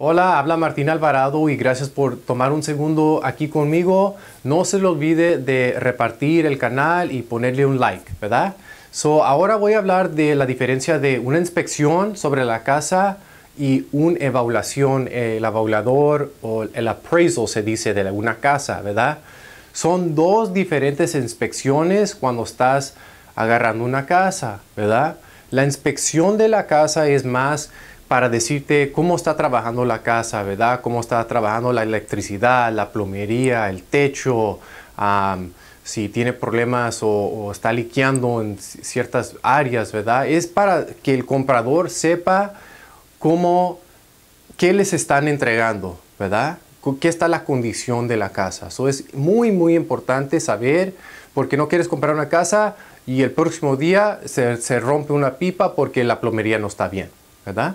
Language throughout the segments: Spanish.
Hola, habla Martín Alvarado y gracias por tomar un segundo aquí conmigo. No se le olvide de repartir el canal y ponerle un like, ¿verdad? So, ahora voy a hablar de la diferencia de una inspección sobre la casa y una evaluación, eh, el evaluador o el appraisal se dice de una casa, ¿verdad? Son dos diferentes inspecciones cuando estás agarrando una casa, ¿verdad? La inspección de la casa es más para decirte cómo está trabajando la casa, ¿verdad? Cómo está trabajando la electricidad, la plomería, el techo, si tiene problemas o, está liqueando en ciertas áreas, ¿verdad? Es para que el comprador sepa cómo, qué les están entregando, ¿verdad? ¿Qué está la condición de la casa? Eso es muy, muy importante saber, porque no quieres comprar una casa y el próximo día se, se rompe una pipa porque la plomería no está bien, ¿verdad?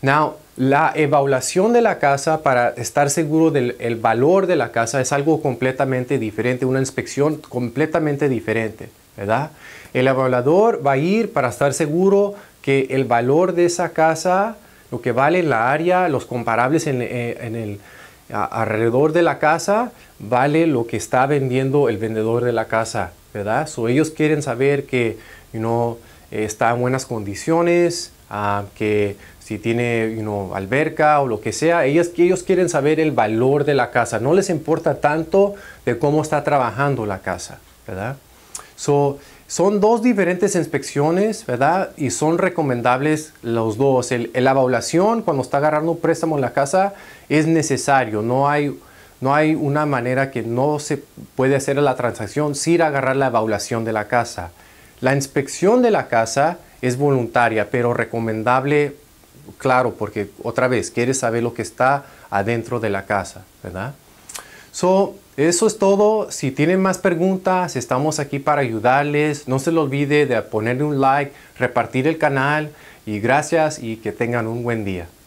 Now, la evaluación de la casa para estar seguro del valor de la casa es algo completamente diferente, una inspección completamente diferente, ¿verdad? El evaluador va a ir para estar seguro que el valor de esa casa, lo que vale en la área, los comparables en, eh, el alrededor de la casa, vale lo que está vendiendo el vendedor de la casa, ¿verdad? O ellos quieren saber que, you eh, está en buenas condiciones, que si tiene alberca o lo que sea, ellos, ellos quieren saber el valor de la casa. No les importa tanto de cómo está trabajando la casa, ¿verdad? So, son dos diferentes inspecciones, ¿verdad? Y son recomendables los dos. la evaluación cuando está agarrando un préstamo en la casa es necesario. No hay, no hay una manera que no se puede hacer la transacción sin agarrar la evaluación de la casa. La inspección de la casa es voluntaria, pero recomendable, claro, porque otra vez, quieres saber lo que está adentro de la casa, ¿verdad? So, eso es todo. Si tienen más preguntas, estamos aquí para ayudarles. No se les olvide de ponerle un like, repartir el canal y gracias y que tengan un buen día.